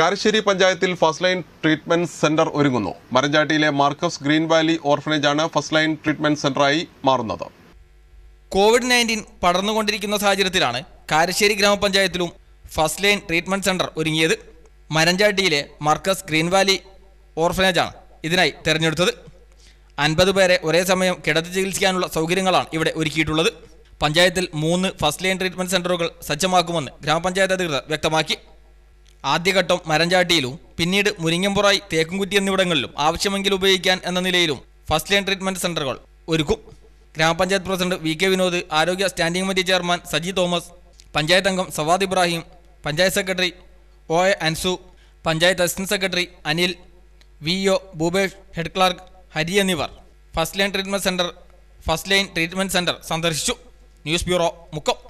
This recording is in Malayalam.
കാരശ്ശേരി പഞ്ചായത്തിൽ ഫസ്റ്റ് ലൈൻ ട്രീറ്റ്മെന്റ് സെന്റർ ഒരുങ്ങുന്നു മരഞ്ചാട്ടിയിലെ മാർക്കസ് ഗ്രീൻ വാലി ഓർഫനേജ് ആണ് ഫസ്റ്റ് ലൈൻ ട്രീറ്റ്മെന്റ് സെന്ററായി മാറുന്നത് കോവിഡ് നയൻറ്റീൻ പടർന്നുകൊണ്ടിരിക്കുന്ന സാഹചര്യത്തിലാണ് കാരശ്ശേരി ഗ്രാമപഞ്ചായത്തിലും ഫസ്റ്റ് ലൈൻ ട്രീറ്റ്മെന്റ് സെന്റർ ഒരുങ്ങിയത് മരഞ്ചാട്ടിയിലെ മാർക്കസ് ഗ്രീൻ വാലി ഓർഫനേജ് ആണ് ഇതിനായി തെരഞ്ഞെടുത്തത് അൻപത് പേരെ ഒരേ സമയം കിടത്തി ചികിത്സിക്കാനുള്ള സൗകര്യങ്ങളാണ് ഇവിടെ ഒരുക്കിയിട്ടുള്ളത് പഞ്ചായത്തിൽ മൂന്ന് ഫസ്റ്റ് ലൈൻ ട്രീറ്റ്മെന്റ് സെന്ററുകൾ സജ്ജമാക്കുമെന്ന് ഗ്രാമപഞ്ചായത്ത് അധികൃതർ വ്യക്തമാക്കി ആദ്യഘട്ടം മരഞ്ചാട്ടിയിലും പിന്നീട് മുരിങ്ങമ്പുറായി തേക്കുംകുറ്റി എന്നിവിടങ്ങളിലും ആവശ്യമെങ്കിൽ ഉപയോഗിക്കാൻ എന്ന നിലയിലും ഫസ്റ്റ് ലൈൻ ട്രീറ്റ്മെന്റ് സെന്ററുകൾ ഒരുക്കും ഗ്രാമപഞ്ചായത്ത് പ്രസിഡന്റ് വി കെ വിനോദ് ആരോഗ്യ standing committee chairman Saji Thomas panchayat അംഗം Savad Ibrahim panchayat secretary O A Ansu panchayat assistant secretary Anil V O Bhupesh head clerk Hari എന്നിവർ first line treatment centre first line treatment centre സന്ദർശിച്ചു ന്യൂസ് ബ്യൂറോ മുക്കം